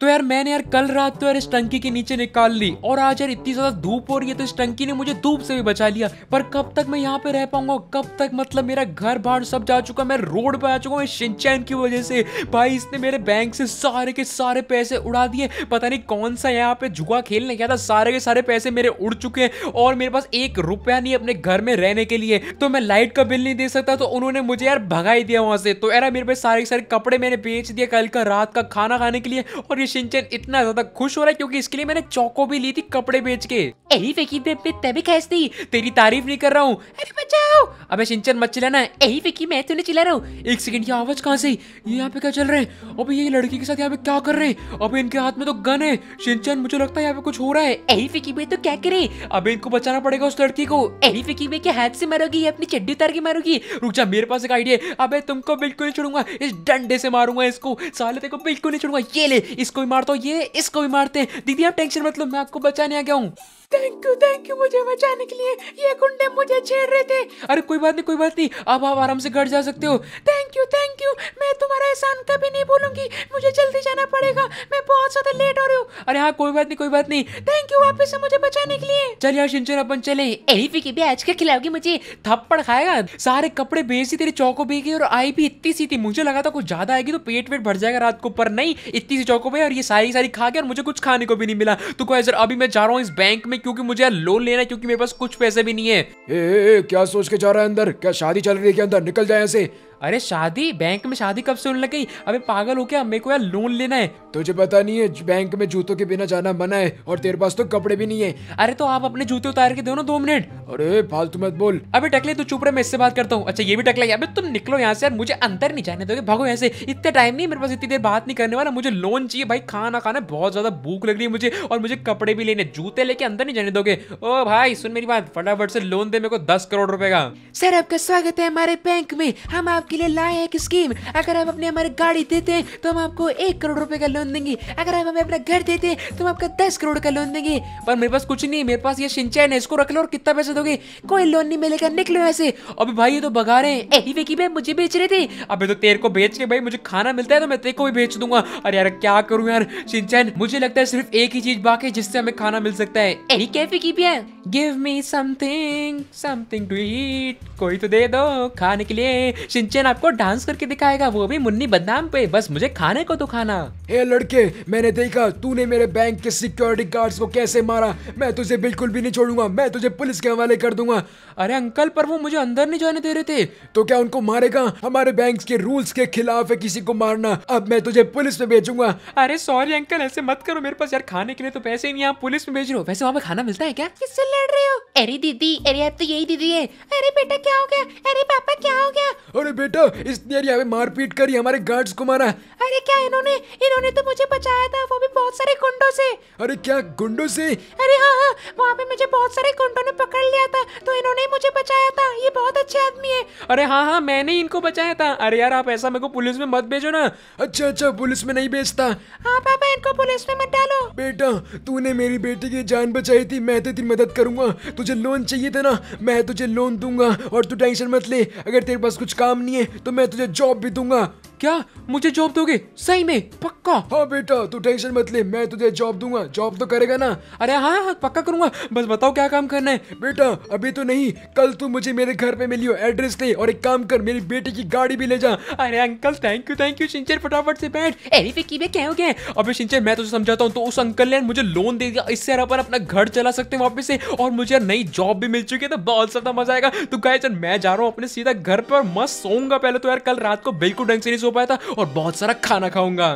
तो यार मैंने यार कल रात तो यार इस टंकी के नीचे निकाल ली और आज यार इतनी ज्यादा धूप हो रही है तो इस टंकी ने मुझे धूप से भी बचा लिया पर कब तक मैं यहाँ पे रह पाऊंगा कब तक मतलब मेरा घर बाहर सब जा चुका मैं रोड पे आ चुका हूँ सिंचैन की वजह से भाई इसने मेरे बैंक से सारे के सारे पैसे उड़ा दिए पता नहीं कौन सा यहाँ पे जुआ खेलने गया था सारे के सारे पैसे मेरे उड़ चुके हैं और मेरे पास एक रुपया नहीं अपने घर में रहने के लिए तो मैं लाइट का बिल नहीं दे सकता तो उन्होंने मुझे यार भगाई दिया वहां से तो यार मेरे पास सारे के सारे कपड़े मैंने बेच दिया कल का रात का खाना खाने के लिए और सिंचन इतना ज्यादा खुश हो रहा है क्योंकि इसके लिए मैंने चौको भी ली थी कपड़े बेच के यही फेकी फेंकी पे तभी खेसती तेरी तारीफ नहीं कर रहा हूँ अरे बचाओ अबे सिंचन मत चिल्लाना यही फेकी मैं तुझे चिल्ला रहा हूँ एक सेकंड ये आवाज कहाँ से ये यहाँ पे क्या चल रहे है ये लड़की के साथ यहाँ पे क्या कर रहे हैं अबे इनके हाथ में तो गन है सिंचन मुझे लगता है यहाँ पे कुछ हो रहा है यही फेकी बे तो क्या करे अबे इनको बचाना पड़ेगा उस लड़की को यही फेकी बे के हाथ से मारोगी अपनी चड्डी उतार के मारोगी रुक जा मेरे पास एक आइडिया अबे तुमको बिल्कुल नहीं छोड़ूंगा इस डंडे से मारूंगा इसको साले तेको बिल्कुल नहीं छोड़ूंगा ये ले इसको इसको भी मारता हूँ ये इसको भी मारते हैं दीदी आप टेंशन मत लो मैं आपको बचाने आ गया हूँ थैंक यू थैंक यू मुझे बचाने के लिए ये गुंडे मुझे छेड़ रहे थे अरे कोई बात नहीं कोई बात नहीं अब आप आराम से घर जा सकते हो थैंक यू थैंक यू मैं तुम्हारा एहसान कभी नहीं भूलूंगी मुझे जल्दी जाना पड़ेगा मैं बहुत ज्यादा लेट हो रही हूँ अरे हाँ कोई बात नहीं कोई बात नहीं थैंक यू वापस से मुझे बचाने के लिए चल यार शिंचन अपन चले यही की भी आज के खिलाओगी मुझे थप्पड़ खाएगा सारे कपड़े बेची तेरे चौको बेगी और आई भी इतनी सी थी मुझे लगा था कुछ ज्यादा आएगी तो पेट वेट भर जाएगा रात को पर नहीं इतनी सी चौको भैया और ये सारी सारी खा के और मुझे कुछ खाने को भी नहीं मिला तो सर अभी मैं जा रहा हूँ इस बैंक में क्योंकि मुझे लोन लेना है क्योंकि मेरे पास कुछ पैसे भी नहीं है ए, ए, क्या सोच के जा रहा है अंदर क्या शादी चल रही है अंदर निकल जाए ऐसे अरे शादी बैंक में शादी कब से होने लग गई अबे पागल हो क्या मेरे को यार लोन लेना है तुझे पता नहीं है बैंक में जूतों के बिना जाना मना है और तेरे पास तो कपड़े भी नहीं है अरे तो आप अपने जूते उतार के दो ना दो मिनट अरे फालतू मत बोल अबे टकले तू चुप रहे मैं इससे बात करता हूँ अच्छा ये भी टकला अभी तुम निकलो यहाँ से यार मुझे अंदर नहीं जाने दोगे भागो यहाँ से इतना टाइम नहीं मेरे पास इतनी देर बात नहीं करने वाला मुझे लोन चाहिए भाई खाना खाना बहुत ज्यादा भूख लग रही है मुझे और मुझे कपड़े भी लेने जूते लेके अंदर नहीं जाने दोगे ओ भाई सुन मेरी बात फटाफट से लोन दे मेरे को दस करोड़ रुपए का सर आपका स्वागत है हमारे बैंक में हम आप आपके लिए लाए एक स्कीम अगर आप अपनी हमारी गाड़ी देते हैं तो हम आपको एक करोड़ रुपए का लोन देंगे अगर आप हमें अपना घर देते हैं तो हम आपका दस करोड़ का लोन देंगे पर मेरे पास कुछ नहीं मेरे पास ये सिंचैन है इसको रख लो और कितना पैसा दोगे कोई लोन नहीं मिलेगा निकलो ऐसे अभी भाई ये तो भगा रहे हैं वेकी भाई मुझे बेच रहे थे अभी तो तेरे को बेच के भाई मुझे खाना मिलता है तो मैं तेरे को भी बेच दूंगा अरे यार क्या करूँ यार सिंचैन मुझे लगता है सिर्फ एक ही चीज बाकी जिससे हमें खाना मिल सकता है एरी कैफे की भी है give me something something to eat कोई तो दे दो खाने के लिए सिंचैन किचन आपको डांस करके दिखाएगा वो भी मुन्नी बदनाम पे बस मुझे खाने को तो खाना हे लड़के मैंने देखा तूने मेरे बैंक के सिक्योरिटी गार्ड को कैसे मारा मैं तुझे बिल्कुल भी नहीं छोड़ूंगा मैं तुझे पुलिस के हवाले कर दूंगा अरे अंकल पर वो मुझे अंदर नहीं जाने दे रहे थे तो क्या उनको मारेगा हमारे बैंक के रूल्स के खिलाफ है किसी को मारना अब मैं तुझे पुलिस में भेजूंगा अरे सॉरी अंकल ऐसे मत करो मेरे पास यार खाने के लिए तो पैसे नहीं आप पुलिस में भेज रहे हो वैसे वहाँ पे खाना मिलता है क्या किससे लड़ रहे हो अरे दीदी अरे आप तो यही दीदी है अरे बेटा क्या हो गया अरे पापा क्या हो गया अरे बेटा इसने यार यहाँ पे मारपीट करी हमारे गार्ड्स को मारा अरे क्या इन्होंने इन्होंने तो मुझे बचाया था वो भी बहुत सारे गुंडों से अरे क्या गुंडों से अरे हाँ हाँ वहाँ पे मुझे बहुत सारे गुंडों ने पकड़ लिया था तो इन्होंने ही मुझे बचाया था ये बहुत अच्छे आदमी है अरे हाँ हाँ मैंने ही इनको बचाया था अरे यार आप ऐसा मेरे को पुलिस में मत भेजो ना अच्छा अच्छा पुलिस में नहीं भेजता हाँ पापा इनको पुलिस में मत डालो बेटा तूने मेरी बेटी की जान बचाई थी मैं तो तेरी मदद करूंगा तुझे लोन चाहिए था ना मैं तुझे लोन दूंगा और तू टेंशन मत ले अगर तेरे पास कुछ काम नहीं है तो मैं तुझे जॉब भी दूंगा क्या मुझे जॉब दोगे सही में पक्का हाँ बेटा तू टेंशन मत ले मैं तुझे जॉब दूंगा जॉब तो करेगा ना अरे हाँ हाँ पक्का करूंगा बस बताओ क्या काम करना है बेटा अभी तो नहीं कल तू मुझे मेरे घर पे मिलियो एड्रेस ले और एक काम कर मेरी बेटी की गाड़ी भी ले जा अरे uncle thank you thank you सिंचर फटाफट से बैठ अरे विक्की में क्या हो गया अभी सिंचर मैं तुझे समझाता हूँ तो उस अंकल ने मुझे लोन दे दिया इससे अपन अपना घर चला सकते हैं वापस से और मुझे यार नई जॉब भी मिल चुकी है तो बहुत तो ज्यादा मजा आएगा तो चल मैं जा रहा हूँ अपने सीधा घर पर मस्त सोऊंगा पहले तो यार कल रात को बिल्कुल ढंग से नहीं सो पाया था और बहुत सारा खाना खाऊंगा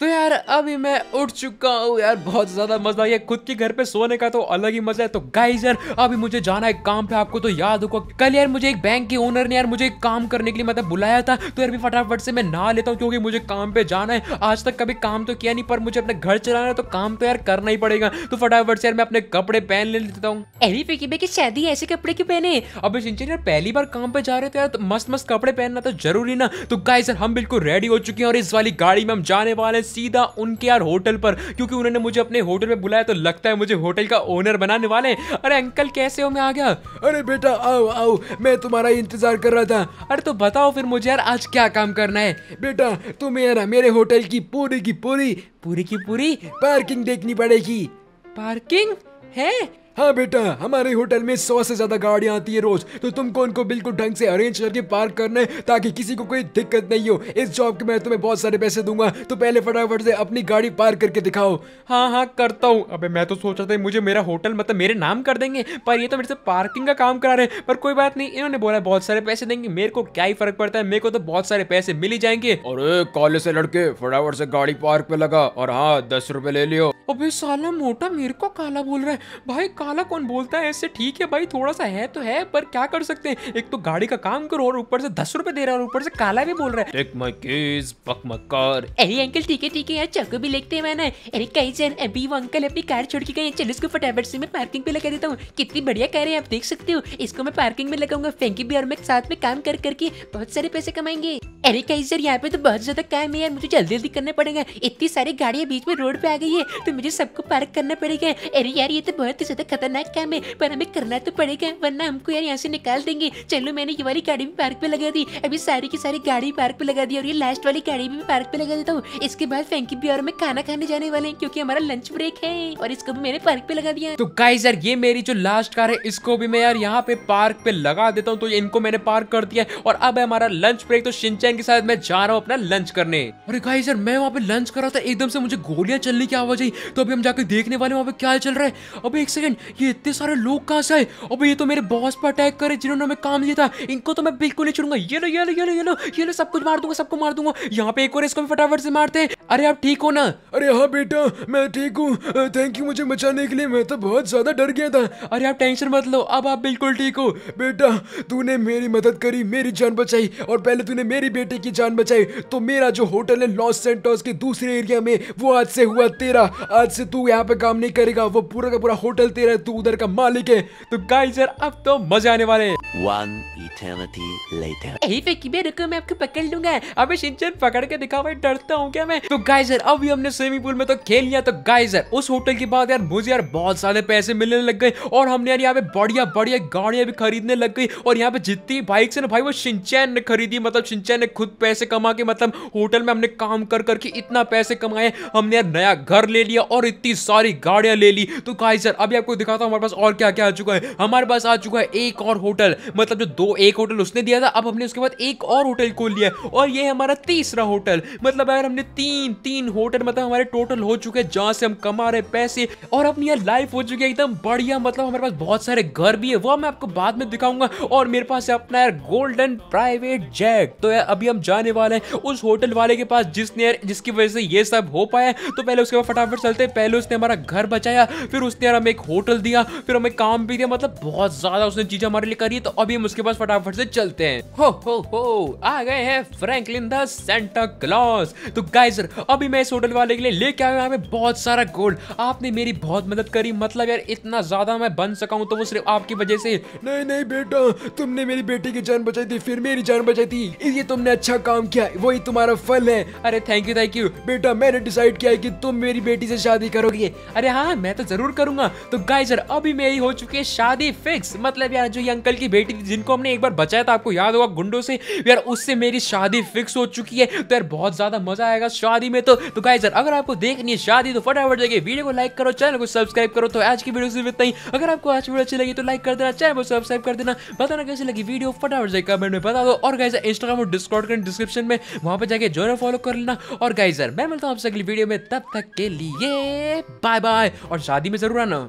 तो यार अभी मैं उठ चुका हूँ यार बहुत ज्यादा मजा आया खुद के घर पे सोने का तो अलग ही मजा है तो गाइज यार अभी मुझे जाना है काम पे आपको तो याद होगा कल यार मुझे एक बैंक के ओनर ने यार मुझे एक काम करने के लिए मतलब बुलाया था तो यार भी फटाफट से मैं ना लेता हूँ क्योंकि मुझे काम पे जाना है आज तक कभी काम तो किया नहीं पर मुझे अपने घर चलाना है तो काम तो यार करना ही पड़ेगा तो फटाफट से यार मैं अपने कपड़े पहन ले लेता हूँ अरे शादी ऐसे कपड़े क्यों पहने अभी सिंचन यार पहली बार काम पे जा रहे थे तो यार तो मस्त मस्त कपड़े पहनना तो जरूरी ना तो गाइज यार हम बिल्कुल रेडी हो चुके हैं और इस वाली गाड़ी में हम जाने वाले सीधा उनके यार होटल पर क्योंकि उन्होंने मुझे अपने होटल में बुलाया तो लगता है मुझे होटल का ओनर बनाने वाले अरे अंकल कैसे हो मैं आ गया अरे बेटा आओ आओ मैं तुम्हारा इंतजार कर रहा था अरे तो बताओ फिर मुझे यार आज क्या काम करना है बेटा तुम्हें यार मेरे होटल की पूरी की पूरी पूरी की पूरी पार्किंग देखनी पड़ेगी पार्किंग है हाँ बेटा हमारे होटल में सौ से ज्यादा गाड़ियाँ आती है रोज तो तुमको उनको बिल्कुल ढंग से अरेंज करके पार्क करना है ताकि किसी को कोई दिक्कत नहीं हो इस जॉब के मैं तुम्हें बहुत सारे पैसे दूंगा तो पहले फटाफट से अपनी गाड़ी पार्क करके दिखाओ हाँ हाँ करता हूँ अबे मैं तो सोच रहा था मुझे मेरा होटल मतलब मेरे नाम कर देंगे पर ये तो मेरे से पार्किंग का काम करा रहे हैं पर कोई बात नहीं इन्होंने बोला बहुत सारे पैसे देंगे मेरे को क्या ही फर्क पड़ता है मेरे को तो बहुत सारे पैसे मिल ही जाएंगे और कॉलेज से लड़के फटाफट से गाड़ी पार्क पे लगा और हाँ दस रुपए ले लियो अबे साला मोटा मेरे को काला बोल रहा है भाई काला कौन बोलता है ऐसे ठीक है भाई थोड़ा सा है तो है पर क्या कर सकते हैं एक तो गाड़ी का काम करो और ऊपर से दस रुपए दे रहा है और ऊपर से काला भी बोल रहा है अरे अंकल ठीक है ठीक है यार चाकू भी लेते हैं मैंने अरे अभी वो अंकल अपनी कार छोड़ के गए चलो इसको फटाफट से मैं पार्किंग पे लगा देता हूँ कितनी बढ़िया कार है आप देख सकते हो इसको मैं पार्किंग में लगाऊंगा फेंकी भी और मैं साथ में काम कर करके बहुत सारे पैसे कमाएंगे अरे कहीं सर यहाँ पे तो बहुत ज्यादा काम है यार मुझे जल्दी जल्दी करने पड़ेगा इतनी सारी गाड़ियाँ बीच में रोड पे आ गई है तो तो मुझे सबको पार्क करना पड़ेगा अरे यार ये तो बहुत ही ज्यादा खतरनाक काम है पर हमें करना तो पड़ेगा वरना हमको यार यहाँ से निकाल देंगे चलो मैंने ये वाली गाड़ी भी पार्क पे लगा दी अभी सारी की सारी गाड़ी पार्क पे लगा दी और ये लास्ट वाली गाड़ी भी पार्क पे लगा देता हूँ इसके बाद फैंकी भी और मैं खाना खाने जाने वाले क्योंकि हमारा लंच ब्रेक है और इसको भी मैंने पार्क पे लगा दिया तो गाइस यार ये मेरी जो लास्ट कार है इसको भी मैं यार यहाँ पे पार्क पे लगा देता हूँ तो इनको मैंने पार्क कर दिया और अब है हमारा लंच ब्रेक तो शिनचैन के साथ मैं जा रहा हूँ अपना लंच करने अरे गाइस यार मैं वहाँ पे लंच कर रहा था एकदम से मुझे गोलियां चलने की आवाज आई तो अभी हम जाकर देखने वाले वहाँ पे क्या चल रहा है अबे एक सेकंड ये इतने सारे लोग कहाँ से आए अबे ये तो मेरे बॉस पर अटैक करे जिन्होंने हमें काम दिया था इनको तो मैं बिल्कुल नहीं छुड़ूंगा ये लो ये लो ये लो ये लो ये लो सब कुछ मार दूंगा सबको मार दूंगा यहाँ पे एक और इसको भी फटाफट से मारते हैं अरे आप ठीक हो ना अरे हाँ बेटा मैं ठीक हूँ थैंक यू मुझे बचाने के लिए मैं तो बहुत ज्यादा डर गया था अरे आप टेंशन मत लो अब आप बिल्कुल ठीक हो बेटा तूने मेरी मदद करी मेरी जान बचाई और पहले तूने मेरी बेटे की जान बचाई तो मेरा जो होटल है लॉस सेंटोस के दूसरे एरिया में वो आज से हुआ तेरा आज से तू यहाँ पे काम नहीं करेगा वो पूरा का पूरा होटल तेरा तू उधर का मालिक है तो गाइस यार अब तो मजा आने वाले One eternity later. Hey, फेंकी मैं रुको मैं आपको पकड़ लूंगा अबे शिनचैन पकड़ के दिखा भाई डरता हूँ क्या मैं तो गाइस यार अभी हमने स्विमिंग पूल में तो खेल लिया तो गाइस यार उस होटल के बाद यार मुझे यार बहुत सारे पैसे मिलने लग गए और हमने यार यहाँ पे बढ़िया बढ़िया गाड़ियां भी खरीदने लग गई और यहाँ पे जितनी बाइक है ना भाई वो शिनचैन ने खरीदी मतलब शिनचैन ने खुद पैसे कमा के मतलब होटल में हमने काम कर करके इतना पैसे कमाए हमने यार नया घर ले लिया लिया और इतनी सारी गाड़ियां ले ली तो गाइस यार अभी आपको दिखाता हूँ हमारे पास और क्या क्या आ चुका है हमारे पास आ चुका है एक और होटल मतलब जो दो एक होटल उसने दिया था अब हमने उसके बाद एक और होटल खोल लिया और ये हमारा तीसरा होटल मतलब यार हमने तीन तीन होटल मतलब हमारे टोटल हो चुके हैं जहाँ से हम कमा रहे पैसे और अपनी यार लाइफ हो चुकी है एकदम बढ़िया मतलब हमारे पास बहुत सारे घर भी है वो मैं आपको बाद में दिखाऊंगा और मेरे पास है अपना यार गोल्डन प्राइवेट जैक तो यार अभी हम जाने वाले हैं उस होटल वाले के पास जिसने यार जिसकी वजह से ये सब हो पाया तो पहले उसके बाद फटाफट चलते पहले उसने हमारा घर बचाया फिर उसने यार हमें एक होटल दिया फिर हमें काम भी दिया मतलब बहुत ज्यादा उसने चीजें हमारे लिए करी तो अभी हम उसके पास फटाफट से चलते हैं हो हो हो आ गए हैं फ्रैंकलिन द सेंटा क्लॉस तो गाइस अभी मैं इस होटल वाले के लिए लेके आया हमें बहुत सारा गोल्ड आपने मेरी बहुत मदद करी मतलब यार इतना ज्यादा मैं बन सका हूँ तो वो सिर्फ आपकी वजह से नहीं नहीं बेटा तुमने मेरी बेटी की जान बचाई थी फिर मेरी जान बचाई थी ये तुमने अच्छा काम किया वही तुम्हारा फल है अरे थैंक यू थैंक यू बेटा मैंने डिसाइड किया है कि तुम मेरी बेटी से शादी करोगी अरे हाँ मैं तो जरूर करूंगा तो गाइजर अभी मेरी हो चुकी है शादी फिक्स मतलब यार जो ये अंकल की बेटी थी जिनको हमने एक बार बचाया था आपको याद होगा गुंडो से यार उससे मेरी शादी फिक्स हो चुकी है तो यार बहुत ज्यादा मजा आएगा शादी में तो तो गाइजर अगर आपको देखनी है शादी तो फटाफट जाइए वीडियो को लाइक करो चैनल को सब्सक्राइब करो तो आज की वीडियो सिर्फ इतना ही अगर आपको आज वीडियो अच्छी लगी तो लाइक कर देना चैनल को सब्सक्राइब कर देना बताना कैसे लगी वीडियो फटाफट जाए कमेंट में बता दो और गाइजर इंस्टाग्राम और डिस्कॉर्ड कर डिस्क्रिप्शन में वहां पर जाके जो फॉलो कर लेना और गाइजर मैं मिलता हूँ आपसे अगली वीडियो में तब तक के लिए बाय बाय और शादी में जरूर आना